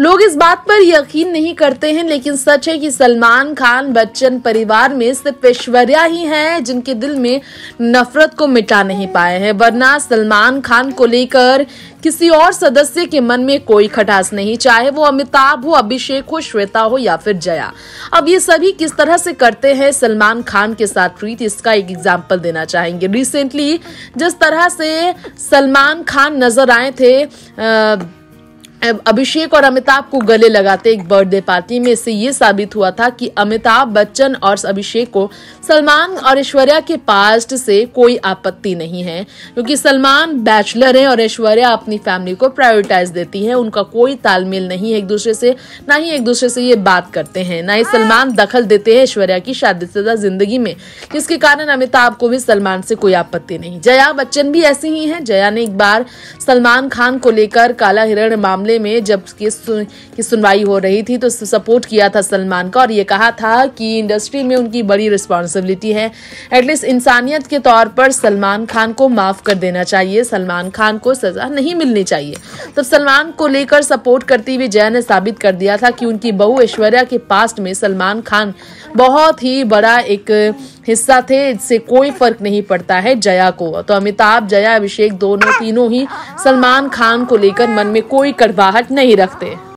लोग इस बात पर यकीन नहीं करते हैं लेकिन सच है कि सलमान खान बच्चन परिवार में सिर्फ ऐश्वर्या ही हैं जिनके दिल में नफरत को मिटा नहीं पाए हैं वरना सलमान खान को लेकर किसी और सदस्य के मन में कोई खटास नहीं चाहे वो अमिताभ हो अभिषेक हो श्वेता हो या फिर जया अब ये सभी किस तरह से करते हैं सलमान खान के साथ प्रीत इसका एक एग्जाम्पल देना चाहेंगे रिसेंटली जिस तरह से सलमान खान नजर आए थे आ, अभिषेक और अमिताभ को गले लगाते एक बर्थडे पार्टी में इससे ये साबित हुआ था कि अमिताभ बच्चन और अभिषेक को सलमान और ऐश्वर्या के पास्ट से कोई आपत्ति नहीं है क्योंकि सलमान बैचलर है और ऐश्वर्या अपनी फैमिली को प्रायोरिटाइज देती है उनका कोई तालमेल नहीं है एक दूसरे से ना ही एक दूसरे से ये बात करते हैं ना ही सलमान दखल देते हैं ऐश्वर्या की शादीशुदा जिंदगी में जिसके कारण अमिताभ को भी सलमान से कोई आपत्ति नहीं जया बच्चन भी ऐसी ही है जया ने एक बार सलमान खान को लेकर काला हिरण मामले मामले में जब की, सुन, की सुनवाई हो रही थी तो सपोर्ट किया था सलमान का और ये कहा था कि इंडस्ट्री में उनकी बड़ी रिस्पॉन्सिबिलिटी है एटलीस्ट इंसानियत के तौर पर सलमान खान को माफ़ कर देना चाहिए सलमान खान को सज़ा नहीं मिलनी चाहिए तो सलमान को लेकर सपोर्ट करती हुई जय ने साबित कर दिया था कि उनकी बहू ऐश्वर्या के पास्ट में सलमान खान बहुत ही बड़ा एक हिस्सा थे इससे कोई फर्क नहीं पड़ता है जया को तो अमिताभ जया अभिषेक दोनों तीनों ही सलमान खान को लेकर मन में कोई कड़वा बाहर नहीं रखते